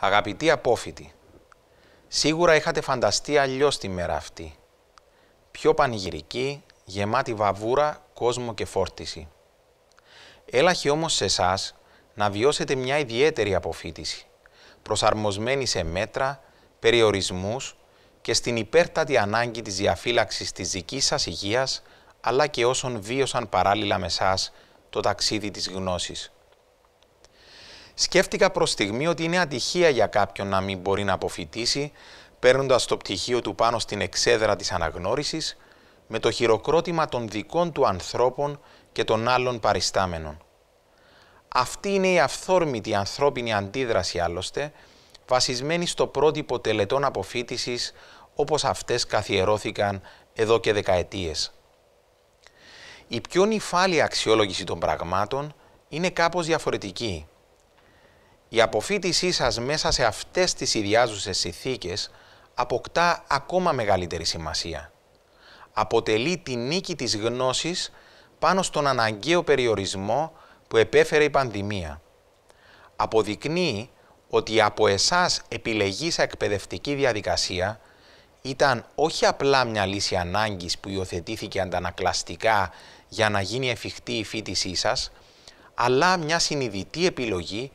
Αγαπητοί απόφοιτοι, σίγουρα είχατε φανταστεί αλλιώς τη μέρα αυτή. Πιο πανηγυρική, γεμάτη βαβούρα, κόσμο και φόρτιση. Έλαχε όμως σε εσάς να βιώσετε μια ιδιαίτερη αποφύτιση, προσαρμοσμένη σε μέτρα, περιορισμούς και στην υπέρτατη ανάγκη της διαφύλαξης της δικής σας υγείας, αλλά και όσων βίωσαν παράλληλα με εσάς το ταξίδι της γνώσης. Σκέφτηκα προς στιγμή ότι είναι ατυχία για κάποιον να μην μπορεί να αποφυτίσει, παίρνοντας το πτυχίο του πάνω στην εξέδρα της αναγνώρισης, με το χειροκρότημα των δικών του ανθρώπων και των άλλων παριστάμενων. Αυτή είναι η αυθόρμητη ανθρώπινη αντίδραση άλλωστε, βασισμένη στο πρότυπο τελετών αποφύτησης, όπως αυτές καθιερώθηκαν εδώ και δεκαετίες. Η πιο νυφάλια αξιόλογηση των πραγμάτων είναι κάπως διαφορετική. Η αποφύτισή σας μέσα σε αυτές τις ιδιάζουσες συνθήκες αποκτά ακόμα μεγαλύτερη σημασία. Αποτελεί τη νίκη της γνώσης πάνω στον αναγκαίο περιορισμό που επέφερε η πανδημία. Αποδεικνύει ότι από εσάς επιλεγήσα εκπαιδευτική διαδικασία ήταν όχι απλά μια λύση ανάγκης που υιοθετήθηκε αντανακλαστικά για να γίνει εφικτή η φίτησή σας, αλλά μια συνειδητή επιλογή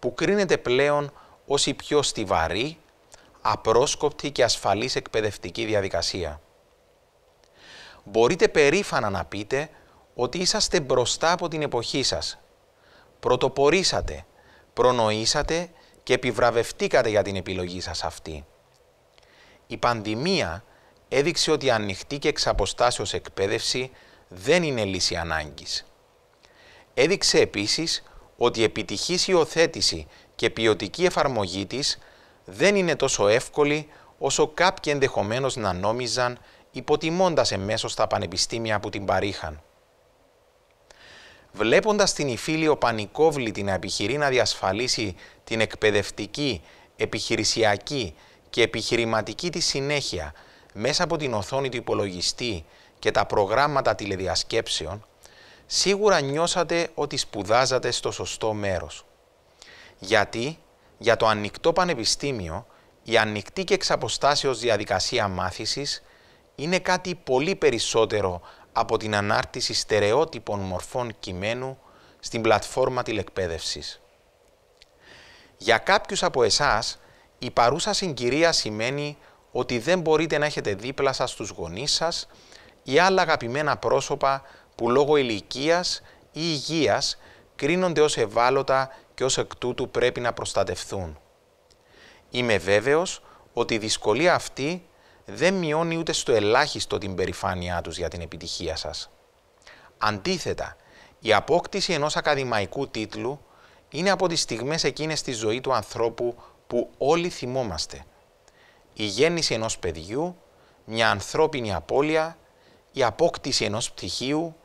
που κρίνεται πλέον ως η πιο στιβαρή, απρόσκοπτη και ασφαλής εκπαιδευτική διαδικασία. Μπορείτε περήφανα να πείτε ότι είσαστε μπροστά από την εποχή σας. Πρωτοπορήσατε, προνοήσατε και επιβραβευτήκατε για την επιλογή σας αυτή. Η πανδημία έδειξε ότι ανοιχτή και εξαποστάσεως εκπαίδευση δεν είναι λύση ανάγκης. Έδειξε επίσης ότι η επιτυχής υιοθέτηση και ποιοτική εφαρμογή της δεν είναι τόσο εύκολη όσο κάποιοι ενδεχομένως να νόμιζαν υποτιμώντας εμέσως τα πανεπιστήμια που την παρήχαν. Βλέποντας την υφήλιο πανικόβλητη να επιχειρεί να διασφαλίσει την εκπαιδευτική, επιχειρησιακή και επιχειρηματική της συνέχεια μέσα από την οθόνη του υπολογιστή και τα προγράμματα τηλεδιασκέψεων, σίγουρα νιώσατε ότι σπουδάζατε στο σωστό μέρος. Γιατί για το ανοιχτό πανεπιστήμιο η ανοιχτή και εξαποστάσεως διαδικασία μάθησης είναι κάτι πολύ περισσότερο από την ανάρτηση στερεότυπων μορφών κειμένου στην πλατφόρμα τηλεκπαίδευσης. Για κάποιους από εσάς, η παρούσα συγκυρία σημαίνει ότι δεν μπορείτε να έχετε δίπλα σας τους γονείς σας ή άλλα αγαπημένα πρόσωπα που λόγω ηλικίας ή υγείας κρίνονται ως ευάλωτα και ως εκ τούτου πρέπει να προστατευθούν. Είμαι βέβαιος ότι η δυσκολία αυτή δεν μειώνει ούτε στο ελάχιστο την περηφάνειά τους για την επιτυχία σας. Αντίθετα, η απόκτηση ενός ακαδημαϊκού τίτλου είναι από τις στιγμές εκείνες στη ζωή του ανθρώπου που όλοι θυμόμαστε. Η γέννηση ενός παιδιού, μια ανθρώπινη απώλεια, η απόκτηση ενός πτυχίου,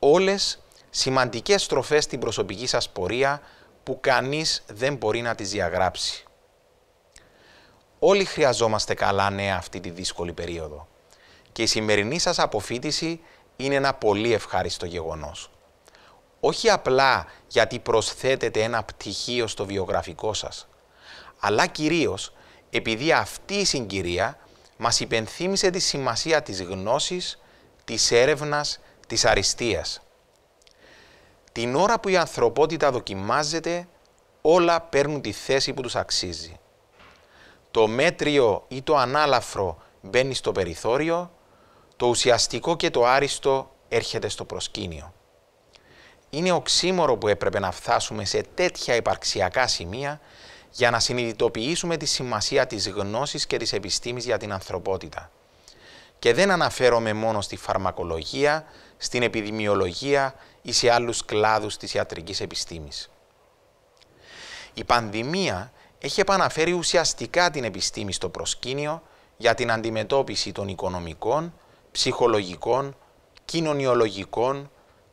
όλες σημαντικές στροφές στην προσωπική σας πορεία που κανείς δεν μπορεί να τις διαγράψει. Όλοι χρειαζόμαστε καλά νέα αυτή τη δύσκολη περίοδο και η σημερινή σας αποφύτιση είναι ένα πολύ ευχάριστο γεγονός. Όχι απλά γιατί προσθέτετε ένα πτυχίο στο βιογραφικό σας, αλλά κυρίως επειδή αυτή η συγκυρία μας υπενθύμησε τη σημασία της γνώσης, της έρευνας της αριστείας. Την ώρα που η ανθρωπότητα δοκιμάζεται, όλα παίρνουν τη θέση που τους αξίζει. Το μέτριο ή το ανάλαφρο μπαίνει στο περιθώριο, το ουσιαστικό και το άριστο έρχεται στο προσκήνιο. Είναι οξύμορο που έπρεπε να φτάσουμε σε τέτοια υπαρξιακά σημεία για να συνειδητοποιήσουμε τη σημασία της γνώσης και της επιστήμης για την ανθρωπότητα. Και δεν αναφέρομαι μόνο στη φαρμακολογία, στην επιδημιολογία ή σε άλλους κλάδους της ιατρικής επιστήμης. Η πανδημία έχει επαναφέρει ουσιαστικά την επιστήμη στο προσκήνιο για την αντιμετώπιση των οικονομικών, ψυχολογικών, κοινωνιολογικών,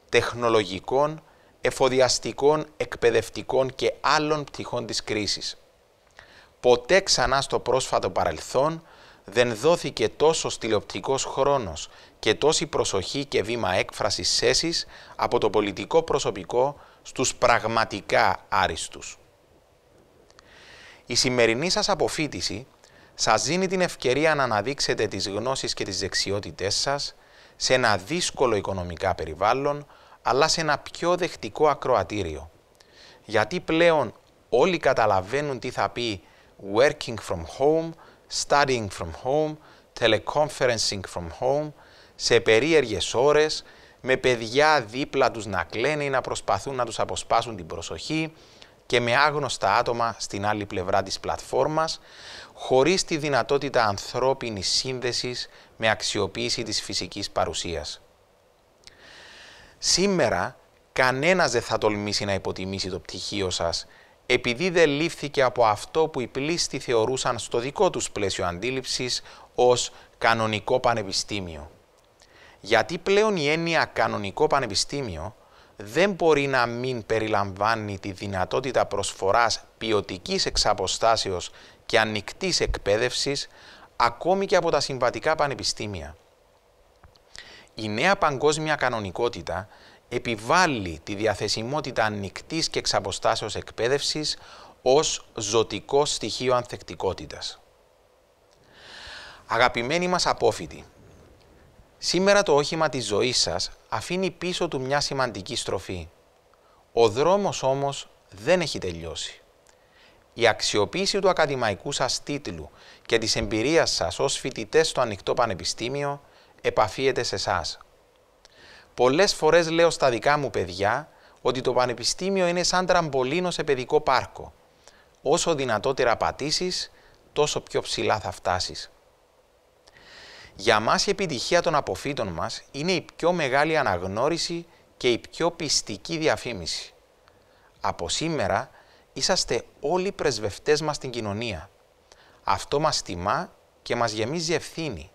τεχνολογικών, εφοδιαστικών, εκπαιδευτικών και άλλων πτυχών της κρίσης. Ποτέ ξανά στο πρόσφατο παρελθόν δεν δόθηκε τόσος τηλεοπτικός χρόνος και τόση προσοχή και βήμα έκφρασης σέσης από το πολιτικό προσωπικό στους πραγματικά άριστους. Η σημερινή σας αποφύτιση σας δίνει την ευκαιρία να αναδείξετε τις γνώσεις και τις δεξιότητές σας σε ένα δύσκολο οικονομικά περιβάλλον, αλλά σε ένα πιο δεχτικό ακροατήριο. Γιατί πλέον όλοι καταλαβαίνουν τι θα πει «working from home», studying from home, teleconferencing from home, σε περίεργες ώρες, με παιδιά δίπλα τους να κλαίνε ή να προσπαθούν να τους αποσπάσουν την προσοχή και με άγνωστα άτομα στην άλλη πλευρά της πλατφόρμας, χωρίς τη δυνατότητα ανθρώπινης σύνδεσης με αξιοποίηση της φυσικής παρουσίας. Σήμερα, κανένας δεν θα τολμήσει να υποτιμήσει το πτυχίο σας επειδή δεν λήφθηκε από αυτό που οι πλήστοι θεωρούσαν στο δικό τους πλαίσιο αντίληψης ως κανονικό πανεπιστήμιο. Γιατί πλέον η έννοια κανονικό πανεπιστήμιο δεν μπορεί να μην περιλαμβάνει τη δυνατότητα προσφοράς ποιοτικής εξαποστάσεως και ανοιχτής εκπαίδευσης ακόμη και από τα συμβατικά πανεπιστήμια. Η νέα παγκόσμια κανονικότητα επιβάλλει τη διαθεσιμότητα ανοιχτής και εξαποστάσεως εκπαίδευσης ως ζωτικό στοιχείο ανθεκτικότητας. Αγαπημένοι μας απόφοιτοι, σήμερα το όχημα της ζωής σας αφήνει πίσω του μια σημαντική στροφή. Ο δρόμος όμως δεν έχει τελειώσει. Η αξιοποίηση του ακαδημαϊκού σας τίτλου και της εμπειρίας σας ως φοιτητές στο Ανοιχτό Πανεπιστήμιο επαφίεται σε εσάς. Πολλές φορές λέω στα δικά μου παιδιά ότι το πανεπιστήμιο είναι σαν τραμπολίνο σε παιδικό πάρκο. Όσο δυνατότερα πατήσεις, τόσο πιο ψηλά θα φτάσεις. Για μας η επιτυχία των αποφύτων μας είναι η πιο μεγάλη αναγνώριση και η πιο πιστική διαφήμιση. Από σήμερα είσαστε όλοι πρεσβευτές μας στην κοινωνία. Αυτό μας τιμά και μας γεμίζει ευθύνη,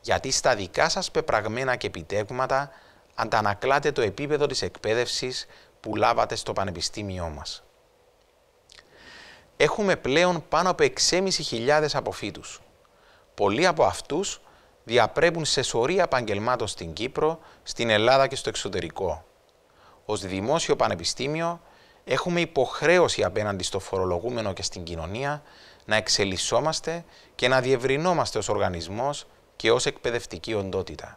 γιατί στα δικά σας πεπραγμένα και επιτεύγματα αντανακλάτε το επίπεδο της εκπαίδευσης που λάβατε στο πανεπιστήμιό μας. Έχουμε πλέον πάνω από 6.500 αποφύτους. Πολλοί από αυτούς διαπρέπουν σε σωρή επαγγελμάτων στην Κύπρο, στην Ελλάδα και στο εξωτερικό. Ως δημόσιο πανεπιστήμιο έχουμε υποχρέωση απέναντι στο φορολογούμενο και στην κοινωνία να εξελισσόμαστε και να διευρυνόμαστε ως οργανισμός και ως εκπαιδευτική οντότητα.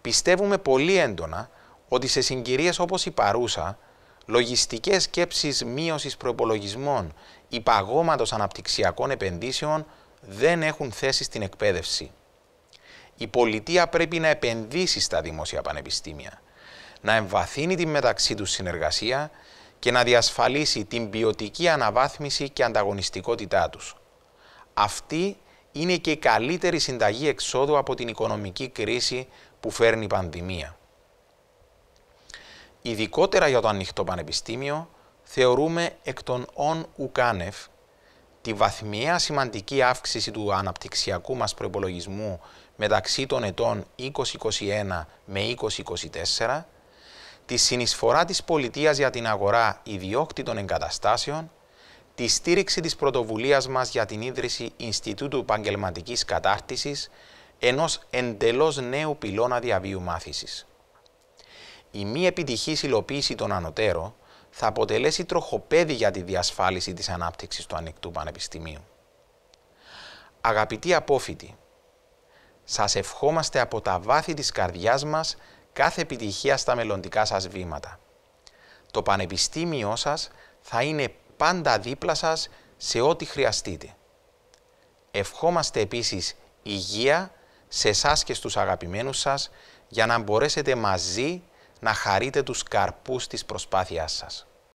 Πιστεύουμε πολύ έντονα ότι σε συγκυρίες όπως η παρούσα, λογιστικές σκέψεις μείωσης προπολογισμών ή παγώματος αναπτυξιακών επενδύσεων δεν έχουν θέση στην εκπαίδευση. Η πολιτεία πρέπει να επενδύσει στα δημόσια πανεπιστήμια, να εμβαθύνει τη μεταξύ τους συνεργασία και να διασφαλίσει την ποιοτική αναβάθμιση και ανταγωνιστικότητά τους. Αυτή είναι και η καλύτερη συνταγή εξόδου από την οικονομική κρίση που φέρνει η πανδημία. Ειδικότερα για το ανοιχτό πανεπιστήμιο, θεωρούμε εκ των όν ουκάνευ τη βαθμιαία σημαντική αύξηση του αναπτυξιακού μας προϋπολογισμού μεταξύ των ετών 2021 με 2024, τη συνεισφορά της πολιτείας για την αγορά ιδιόκτητων εγκαταστάσεων, τη στήριξη της πρωτοβουλίας μας για την ίδρυση Ινστιτούτου Επαγγελματικής Κατάρτισης ενός εντελώς νέου πυλώνα διαβίου μάθησης. Η μη επιτυχής υλοποίηση των ανωτέρων θα αποτελέσει τροχοπέδι για τη διασφάλιση της ανάπτυξης του ανοιχτού πανεπιστημίου. Αγαπητοί απόφοιτοι, σας ευχόμαστε από τα βάθη της καρδιάς μας κάθε επιτυχία στα μελλοντικά σας βήματα. Το πανεπιστήμιό σας θα είναι πάντα δίπλα σας σε ό,τι χρειαστείτε. Ευχόμαστε επίσης υγεία σε εσάς και στους αγαπημένους σας για να μπορέσετε μαζί να χαρείτε τους καρπούς της προσπάθειάς σας.